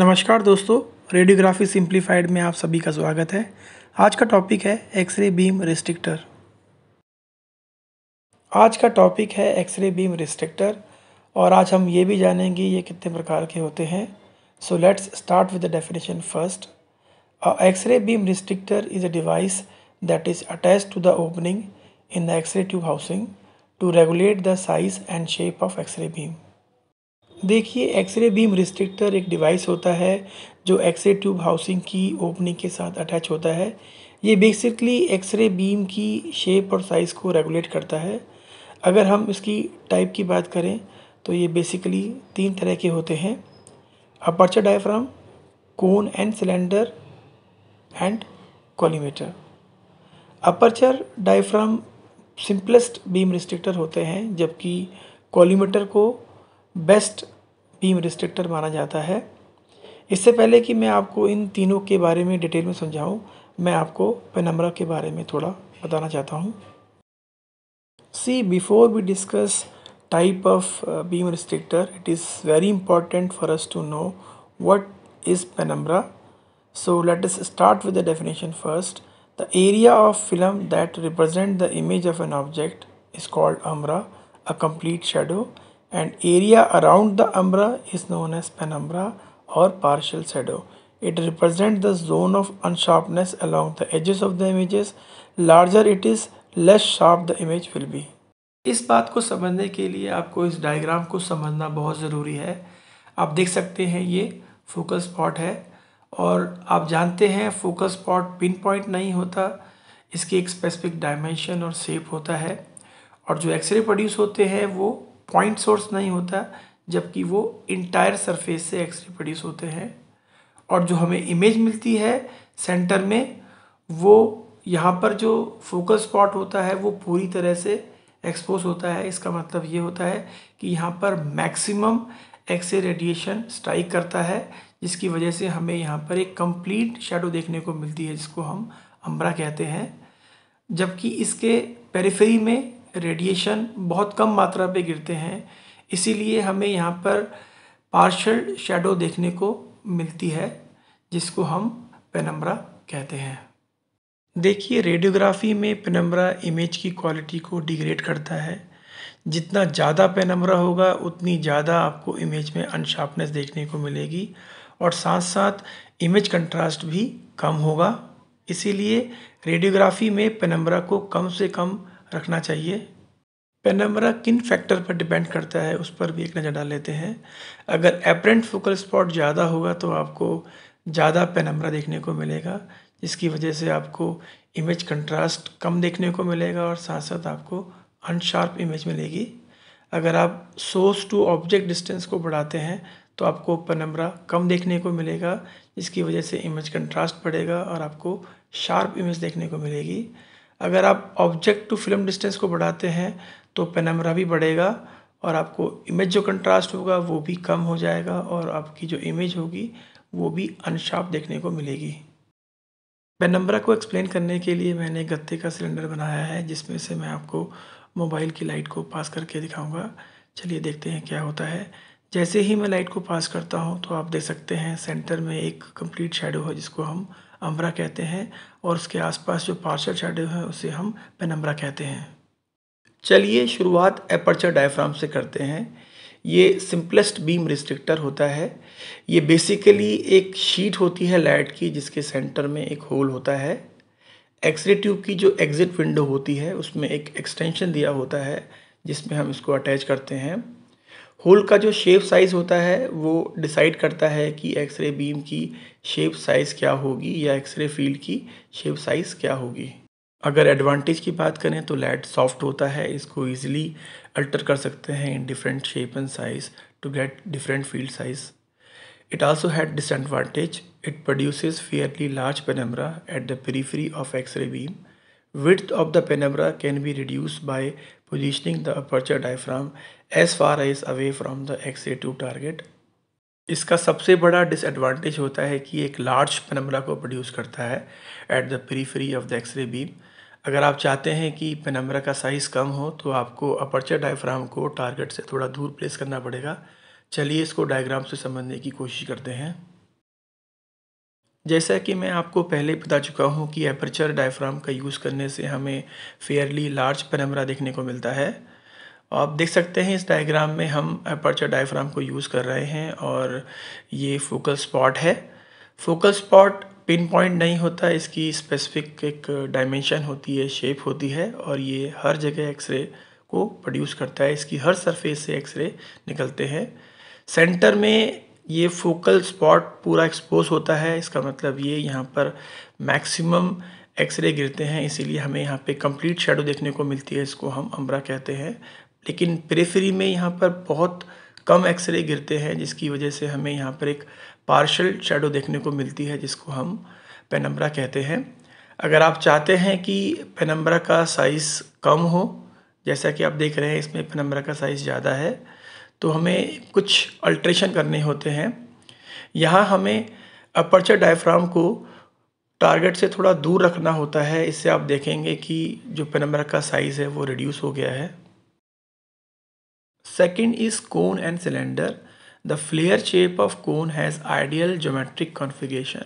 नमस्कार दोस्तों radiography simplified में आप सभी का स्वागत है आज का टॉपिक है एक्सरे बीम रिस्ट्रिक्टर आज का टॉपिक है एक्सरे बीम रिस्ट्रिक्टर और आज हम ये भी जानेंगे ये कितने प्रकार के होते हैं so let's start with the definition first X ray beam restrictor is a device that is attach to the opening in the X ray tube housing to regulate the size and shape of x ray beam देखिए X ray beam restrictor एक device होता है जो X ray tube housing की opening के साथ attach होता है ये बेसिकली एक्सरे बीम की शेप और साइज़ को रेगुलेट करता है अगर हम इसकी टाइप की बात करें तो ये बेसिकली तीन तरह के होते हैं aperture diaphragm cone and cylinder and collimator aperture diaphragm simplest beam restrictor होते हैं जबकि कॉलीमीटर को बेस्ट बीम रिस्ट्रिक्टर माना जाता है इससे पहले कि मैं आपको इन तीनों के बारे में डिटेल में समझाऊं, मैं आपको पेनम्रा के बारे में थोड़ा बताना चाहता हूं। See before we discuss type of beam restrictor it is very important for us to know what is penumbra so let us start with the definition first the area of film that represent the image of an object is called umbra a complete shadow and area around the umbra is known as penumbra और partial shadow it represent the zone of unsharpness along the edges of the images larger it is less sharp the image will be इस बात को समझने के लिए आपको इस diagram को समझना बहुत ज़रूरी है आप देख सकते हैं ये फोकस स्पॉट है और आप जानते हैं फोकस स्पॉट पिन पॉइंट नहीं होता इसकी एक स्पेसिफिक डायमेंशन और शेप होता है और जो एक्सरे प्रोड्यूस होते हैं वो पॉइंट सोर्स नहीं होता जबकि वो इंटायर सरफेस से एक्स रे प्रोड्यूस होते हैं और जो हमें इमेज मिलती है सेंटर में वो यहाँ पर जो फोकल स्पॉट होता है वो पूरी तरह से एक्सपोज होता है इसका मतलब ये होता है कि यहाँ पर मैक्सिमम एक्सरे रेडिएशन स्ट्राइक करता है जिसकी वजह से हमें यहाँ पर एक कंप्लीट शेडो देखने को मिलती है जिसको हम अम्बरा कहते हैं जबकि इसके पेरिफेरी में रेडिएशन बहुत कम मात्रा पे गिरते हैं इसीलिए हमें यहाँ पर पार्शल शेडो देखने को मिलती है जिसको हम पेनम्बरा कहते हैं देखिए रेडियोग्राफी में पेनम्बरा इमेज की क्वालिटी को डिग्रेड करता है जितना ज़्यादा पेनम्बरा होगा उतनी ज़्यादा आपको इमेज में अनशार्पनेस देखने को मिलेगी और साथ साथ इमेज कंट्रास्ट भी कम होगा इसीलिए रेडियोग्राफी में पेनम्बरा को कम से कम रखना चाहिए पेनम्बरा किन फैक्टर पर डिपेंड करता है उस पर भी एक नज़र डाल लेते हैं अगर एपरेंट फोकल स्पॉट ज़्यादा होगा तो आपको ज़्यादा पेनम्बरा देखने को मिलेगा जिसकी वजह से आपको इमेज कंट्रास्ट कम देखने को मिलेगा और साथ साथ आपको अनशार्प इमेज मिलेगी अगर आप सोर्स टू ऑब्जेक्ट डिस्टेंस को बढ़ाते हैं तो आपको पनम्बरा कम देखने को मिलेगा जिसकी वजह से इमेज कंट्रास्ट बढ़ेगा और आपको शार्प इमेज देखने को मिलेगी अगर आप ऑब्जेक्ट टू फिल्म डिस्टेंस को बढ़ाते हैं तो पेनमरा भी बढ़ेगा और आपको इमेज जो कंट्रास्ट होगा वो भी कम हो जाएगा और आपकी जो इमेज होगी वो भी अनशार्प देखने को मिलेगी पेनम्बरा को एक्सप्लेन करने के लिए मैंने गत्ते का सिलेंडर बनाया है जिसमें से मैं आपको मोबाइल की लाइट को पास करके दिखाऊंगा चलिए देखते हैं क्या होता है जैसे ही मैं लाइट को पास करता हूँ तो आप देख सकते हैं सेंटर में एक कंप्लीट शेडो है जिसको हम अम्ब्रा कहते हैं और उसके आसपास जो पार्शल शेडो है उसे हम पेनम्ब्रा कहते हैं चलिए शुरुआत एपर्चर डायफ्राम से करते हैं ये सिंपलेस्ट बीम रिस्ट्रिक्टर होता है ये बेसिकली एक शीट होती है लाइट की जिसके सेंटर में एक होल होता है एक्सरे ट्यूब की जो एग्ज़िट विंडो होती है उसमें एक एक्सटेंशन दिया होता है जिसमें हम इसको अटैच करते हैं होल का जो शेप साइज़ होता है वो डिसाइड करता है कि एक्सरे बीम की शेप साइज़ क्या होगी या एक्सरे फील्ड की शेप साइज़ क्या होगी अगर एडवांटेज की बात करें तो लैड सॉफ्ट होता है इसको ईजिली अल्टर कर सकते हैं in different shape and size to get different field size it also had disadvantage it produce fairly large penumbra at the periphery of x ray beam with of the the can be reduce by positioning the aperture diaphragm as far as away from the X ray to target इसका सबसे बड़ा disadvantage होता है कि एक large penumbra को produce करता है at the free of the X ray beam अगर आप चाहते हैं कि पेनम्बरा का साइज़ कम हो तो आपको अपर्चर डायफ्राम को टारगेट से थोड़ा दूर प्लेस करना पड़ेगा चलिए इसको डायग्राम से समझने की कोशिश करते हैं जैसा कि मैं आपको पहले बता चुका हूँ कि एपर्चर डायफ्राम का यूज़ करने से हमें फेयरली लार्ज पैनमरा देखने को मिलता है आप देख सकते हैं इस डायग्राम में हम एपर्चर डायफ्राम को यूज़ कर रहे हैं और ये फोकल स्पॉट है फोकल स्पॉट पिन पॉइंट नहीं होता इसकी स्पेसिफिक एक डायमेंशन होती है शेप होती है और ये हर जगह एक्सरे को प्रोड्यूस करता है इसकी हर सरफेस से एक्सरे निकलते हैं सेंटर में ये फोकल स्पॉट पूरा एक्सपोज होता है इसका मतलब ये यहाँ पर मैक्सिमम एक्सरे गिरते हैं इसीलिए हमें यहाँ पे कंप्लीट शेडो देखने को मिलती है इसको हम अम्बरा कहते हैं लेकिन पेरेफरी में यहाँ पर बहुत कम एक्सरे गिरते हैं जिसकी वजह से हमें यहाँ पर एक पार्शल शेडो देखने को मिलती है जिसको हम पेनम्बरा कहते हैं अगर आप चाहते हैं कि पेनम्बरा का साइज़ कम हो जैसा कि आप देख रहे हैं इसमें पेनम्बरा का साइज़ ज़्यादा है तो हमें कुछ अल्ट्रेशन करने होते हैं यहाँ हमें अपर्चर डायफ्राम को टारगेट से थोड़ा दूर रखना होता है इससे आप देखेंगे कि जो पेनम्बरा का साइज़ है वो रिड्यूस हो गया है second is cone and cylinder the flare shape of cone has ideal geometric configuration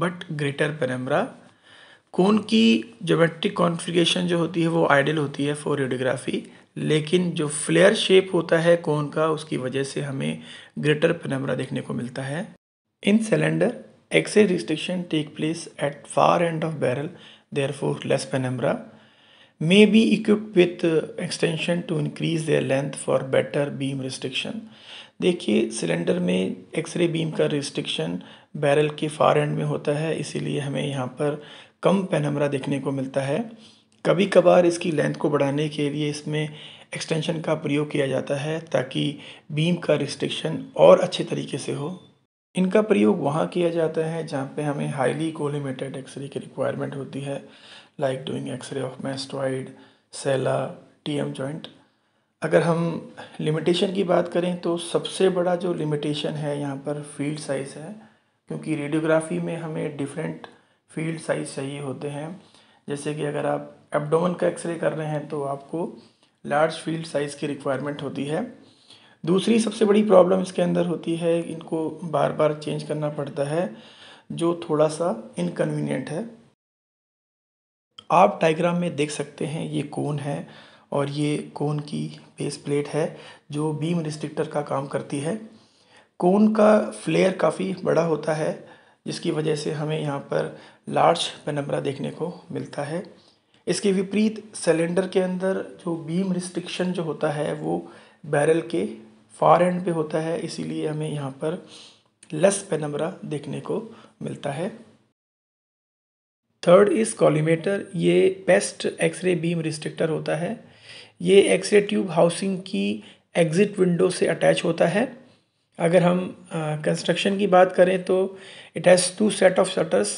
but greater penumbra cone की ज्योमेट्रिक कॉन्फ़िगरेशन जो होती है वो आइडियल होती है फॉर रेडियोग्राफी लेकिन जो फ्लेयर शेप होता है कोन का उसकी वजह से हमें ग्रेटर पनमरा देखने को मिलता है in cylinder X ray restriction take place at far end of barrel therefore less penumbra may be equipped with extension to increase their length for better beam restriction देखिए सिलेंडर में एक्सरे बीम का restriction barrel के far and में होता है इसीलिए हमें यहाँ पर कम पेनमरा देखने को मिलता है कभी कभार इसकी लेंथ को बढ़ाने के लिए इसमें एक्सटेंशन का प्रयोग किया जाता है ताकि बीम का रिस्ट्रिक्शन और अच्छे तरीके से हो इनका प्रयोग वहाँ किया जाता है जहाँ पे हमें हाईली कोलिमेटेड एक्सरे की रिक्वायरमेंट होती है like doing x ray of mastoid sella T M joint अगर हम लिमिटेशन की बात करें तो सबसे बड़ा जो लिमिटेशन है यहाँ पर फील्ड साइज़ है क्योंकि रेडियोग्राफी में हमें डिफरेंट फील्ड साइज़ चाहिए होते हैं जैसे कि अगर आप एबडोमन का एक्सरे कर रहे हैं तो आपको लार्ज फील्ड साइज़ की रिक्वायरमेंट होती है दूसरी सबसे बड़ी प्रॉब्लम इसके अंदर होती है इनको बार बार चेंज करना पड़ता है जो थोड़ा सा इनकन्वीनियंट है आप डायग्राम में देख सकते हैं ये कौन है और ये कौन की बेस प्लेट है जो बीम रिस्ट्रिक्टर का काम करती है कौन का फ्लेयर काफ़ी बड़ा होता है जिसकी वजह से हमें यहाँ पर लार्ज पेनम्ब्रा देखने को मिलता है इसके विपरीत सिलेंडर के अंदर जो बीम रिस्ट्रिक्शन जो होता है वो बैरल के फार एंड पे होता है इसीलिए हमें यहाँ पर लेस पेनम्बरा देखने को मिलता है थर्ड इज़ कॉलीमेटर ये बेस्ट एक्सरे बीम रिस्ट्रिक्टर होता है ये एक्सरे ट्यूब हाउसिंग की एग्ज़िट विंडो से अटैच होता है अगर हम कंस्ट्रक्शन की बात करें तो it has two set of shutters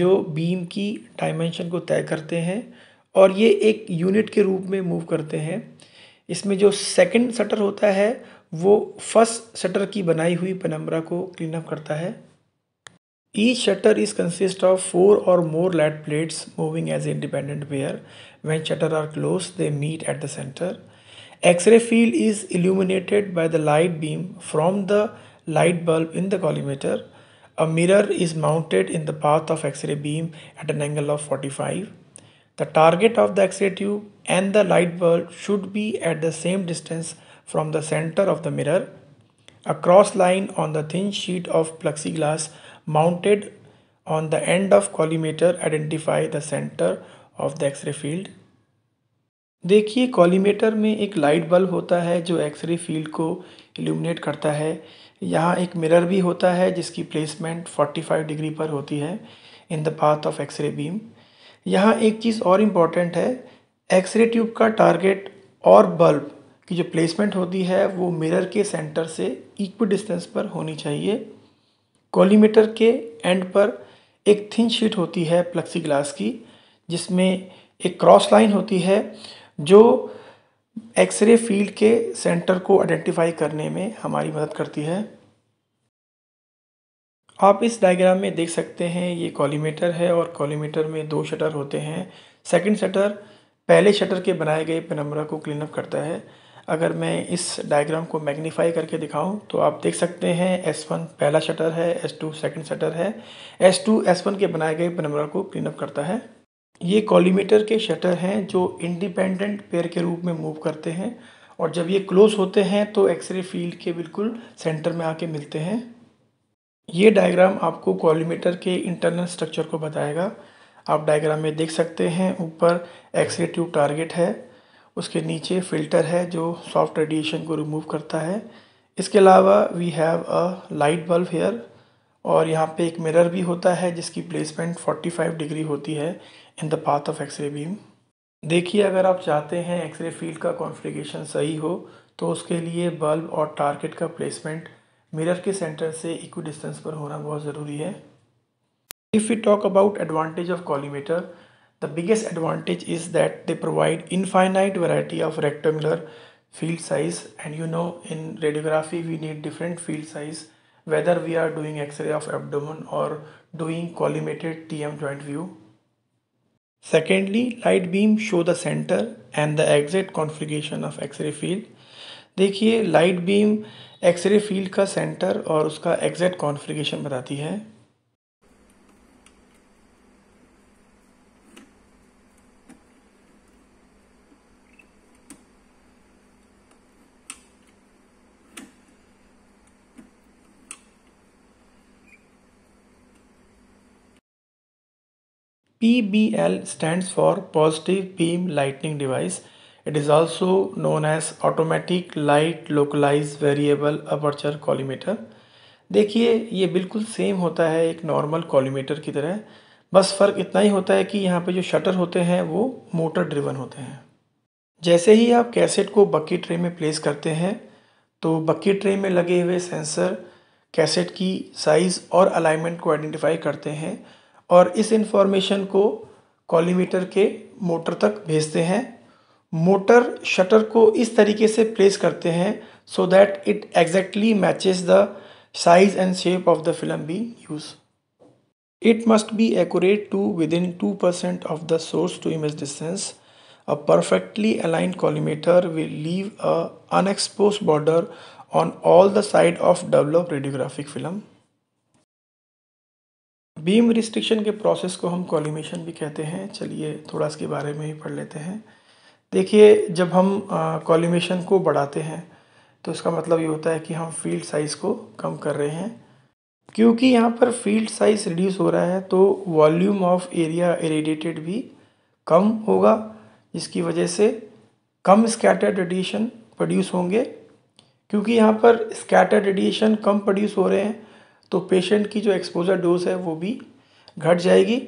जो बीम की डायमेंशन को तय करते हैं और ये एक यूनिट के रूप में मूव करते हैं इसमें जो सेकंड शटर होता है वो फर्स्ट शटर की बनाई हुई पनम्बरा को क्लीन अप करता है ई shutter is consist of four or more lead plates moving as independent where When shutter are close they meet at the center. X-ray field is illuminated by the light beam from the light bulb in the collimator. A mirror is mounted in the path of X-ray beam at an angle of 45. The target of the X-ray tube and the light bulb should be at the same distance from the center of the mirror. A cross line on the thin sheet of plexiglass mounted on the end of collimator identify the center of the X-ray field. देखिए collimator में एक light bulb होता है जो X-ray field को illuminate करता है यहाँ एक मिरर भी होता है जिसकी प्लेसमेंट 45 डिग्री पर होती है in the path of x ray beam यहाँ एक चीज़ और इम्पॉर्टेंट है एक्सरे ट्यूब का टारगेट और बल्ब की जो प्लेसमेंट होती है वो मिरर के सेंटर से इक्वल डिस्टेंस पर होनी चाहिए कॉलीमेटर के एंड पर एक थिन शीट होती है प्लक्सी ग्लास की जिसमें एक क्रॉस लाइन होती है जो एक्सरे फील्ड के सेंटर को आइडेंटिफाई करने में हमारी मदद करती है आप इस डायग्राम में देख सकते हैं ये कॉलीमीटर है और कॉलीमीटर में दो शटर होते हैं सेकंड शटर पहले शटर के बनाए गए पेनम्बरा को क्लीन अप करता है अगर मैं इस डायग्राम को मैग्नीफाई करके दिखाऊं तो आप देख सकते हैं S1 पहला शटर है S2 सेकंड शटर है S2 S1 के बनाए गए पेनम्बरा को क्लीन अप करता है ये कॉलीमीटर के शटर हैं जो इंडिपेंडेंट पेयर के रूप में मूव करते हैं और जब ये क्लोज होते हैं तो एक्सरे फील्ड के बिल्कुल सेंटर में आके मिलते हैं ये डायग्राम आपको कॉलीमीटर के इंटरनल स्ट्रक्चर को बताएगा आप डायग्राम में देख सकते हैं ऊपर एक्सरे ट्यूब टारगेट है उसके नीचे फिल्टर है जो सॉफ्ट रेडिएशन को रिमूव करता है इसके अलावा we have a light bulb here और यहाँ पे एक मिरर भी होता है जिसकी प्लेसमेंट 45 डिग्री होती है in the path of x ray beam देखिए अगर आप चाहते हैं एक्सरे फील्ड का कॉन्फ़िगरेशन सही हो तो उसके लिए बल्ब और टारगेट का प्लेसमेंट मिरर के सेंटर से इक्वी डिस्टेंस पर होना बहुत ज़रूरी है if you talk about advantage of collimator the biggest advantage is that they provide infinite variety of rectangular field size and you know in radiography we need different field size whether we are doing x ray of abdomen or doing collimated T M joint view secondly light beam show the centre and the exact configuration of X-ray field देखिए light beam X-ray field का centre और उसका exact configuration बताती है PBL stands for Positive Beam Lighting Device. It is also known as Automatic Light Localized Variable Aperture Collimator. देखिए ये बिल्कुल same होता है एक नॉर्मल कॉलीमीटर की तरह बस फ़र्क इतना ही होता है कि यहाँ पे जो शटर होते हैं वो मोटर ड्रिवन होते हैं जैसे ही आप कैसेट को बक्की ट्रे में प्लेस करते हैं तो बक्की ट्रे में लगे हुए सेंसर कैसेट की साइज़ और अलाइनमेंट को आइडेंटिफाई करते हैं और इस इंफॉर्मेशन को कॉलीमीटर के मोटर तक भेजते हैं मोटर शटर को इस तरीके से प्लेस करते हैं so that it exactly matches the size and shape of the film be use it must be accurate to within two percent of the source to image distance a perfectly aligned collimator will leave a unexposed border on all the side of develop radiographic film beam restriction के process को हम collimation भी कहते हैं चलिए थोड़ा इसके बारे में ही पढ़ लेते हैं देखिए जब हम कॉलिमेशन को बढ़ाते हैं तो इसका मतलब ये होता है कि हम फील्ड साइज़ को कम कर रहे हैं क्योंकि यहाँ पर फील्ड साइज़ रिड्यूस हो रहा है तो वॉल्यूम ऑफ एरिया एरेडिएटेड भी कम होगा जिसकी वजह से कम स्कैटर्ड रेडिएशन प्रोड्यूस होंगे क्योंकि यहाँ पर स्कैटर्ड रेडिएशन कम प्रोड्यूस हो रहे हैं तो पेशेंट की जो एक्सपोजर डोज है वो भी घट जाएगी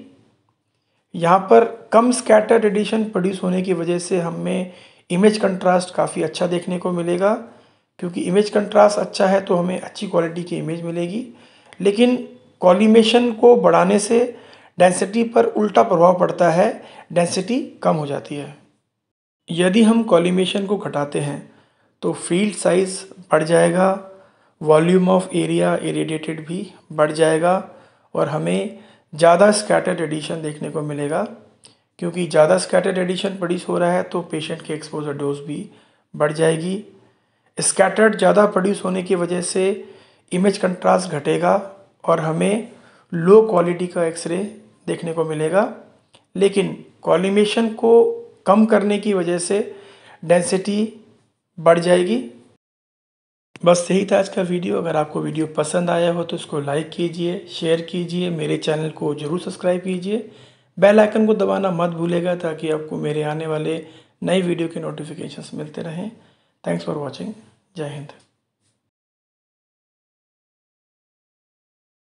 यहाँ पर कम स्कैटर रेडिएशन प्रोड्यूस होने की वजह से हमें इमेज कंट्रास्ट काफ़ी अच्छा देखने को मिलेगा क्योंकि इमेज कंट्रास्ट अच्छा है तो हमें अच्छी क्वालिटी की इमेज मिलेगी लेकिन कॉलीमेशन को बढ़ाने से डेंसिटी पर उल्टा प्रभाव पड़ता है डेंसिटी कम हो जाती है यदि हम कॉलीमेशन को घटाते हैं तो फील्ड साइज़ बढ़ जाएगा वॉल्यूम ऑफ एरिया इरेडिएटेड भी बढ़ जाएगा और हमें ज़्यादा स्कैटर्ड एडिशन देखने को मिलेगा क्योंकि ज़्यादा स्कैटर्ड एडिशन प्रोड्यूस हो रहा है तो पेशेंट की एक्सपोजर डोज भी बढ़ जाएगी स्कैटर्ड ज़्यादा प्रोड्यूस होने की वजह से इमेज कंट्रास्ट घटेगा और हमें लो क्वालिटी का एक्सरे देखने को मिलेगा लेकिन कॉलिमेशन को कम करने की वजह से डेंसिटी बढ़ जाएगी बस यही था आज का वीडियो अगर आपको वीडियो पसंद आया हो तो इसको लाइक कीजिए शेयर कीजिए मेरे चैनल को ज़रूर सब्सक्राइब कीजिए बेल आइकन को दबाना मत भूलेगा ताकि आपको मेरे आने वाले नए वीडियो के नोटिफिकेशंस मिलते रहें थैंक्स फॉर वॉचिंग जय हिंद